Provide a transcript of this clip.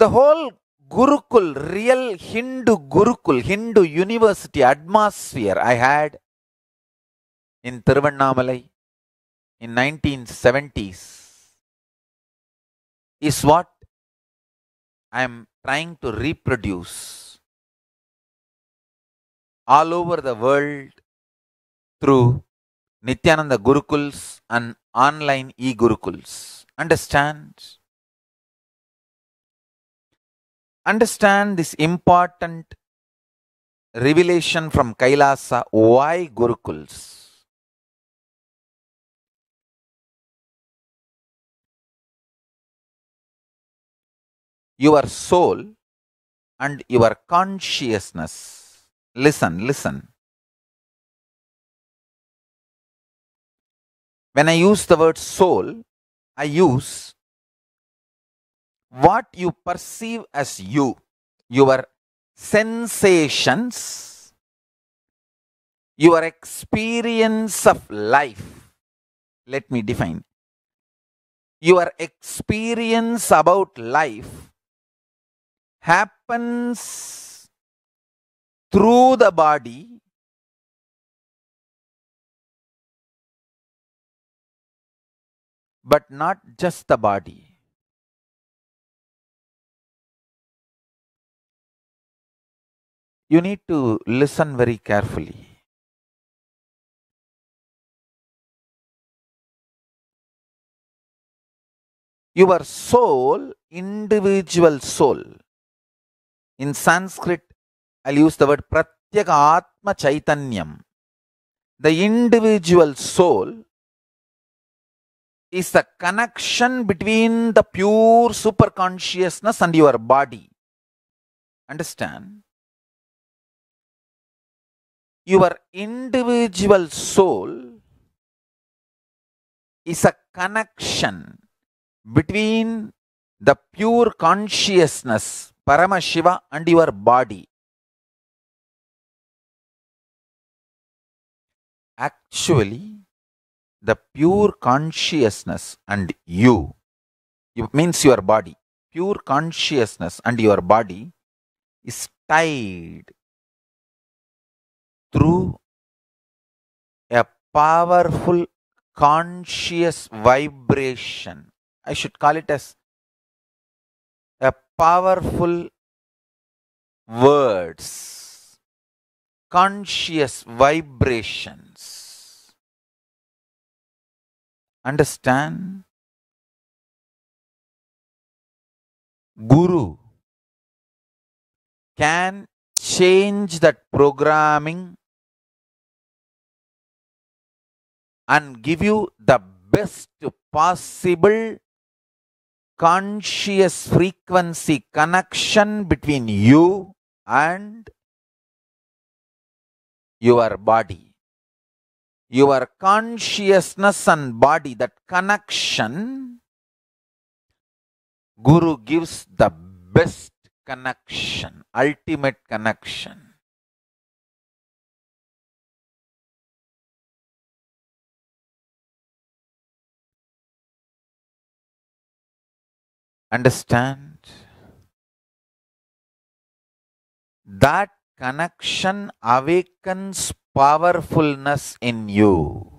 the whole Gurukul, real Hindu Gurukul, Hindu university atmosphere I had in Tiruvannamalai in 1970s is what I am trying to reproduce all over the world through Nityananda Gurukuls and online e-Gurukuls. Understand? understand this important revelation from Kailasa why Gurukuls. Your soul and your consciousness. Listen, listen. When I use the word soul, I use what you perceive as you, your sensations, your experience of life. Let me define your experience about life happens through the body but not just the body you need to listen very carefully. Your soul, individual soul, in Sanskrit, I'll use the word Pratyeka Atma Chaitanyam. The individual soul is the connection between the pure super consciousness and your body. Understand? your individual soul is a connection between the pure consciousness, Paramashiva, and your body. Actually, the pure consciousness and you, it means your body, pure consciousness and your body is tied through a powerful conscious vibration. I should call it as a powerful words, conscious vibrations. Understand? Guru can change that programming and give you the best possible conscious frequency connection between you and your body. Your consciousness and body, that connection, Guru gives the best connection, ultimate connection. Understand? That connection awakens powerfulness in you.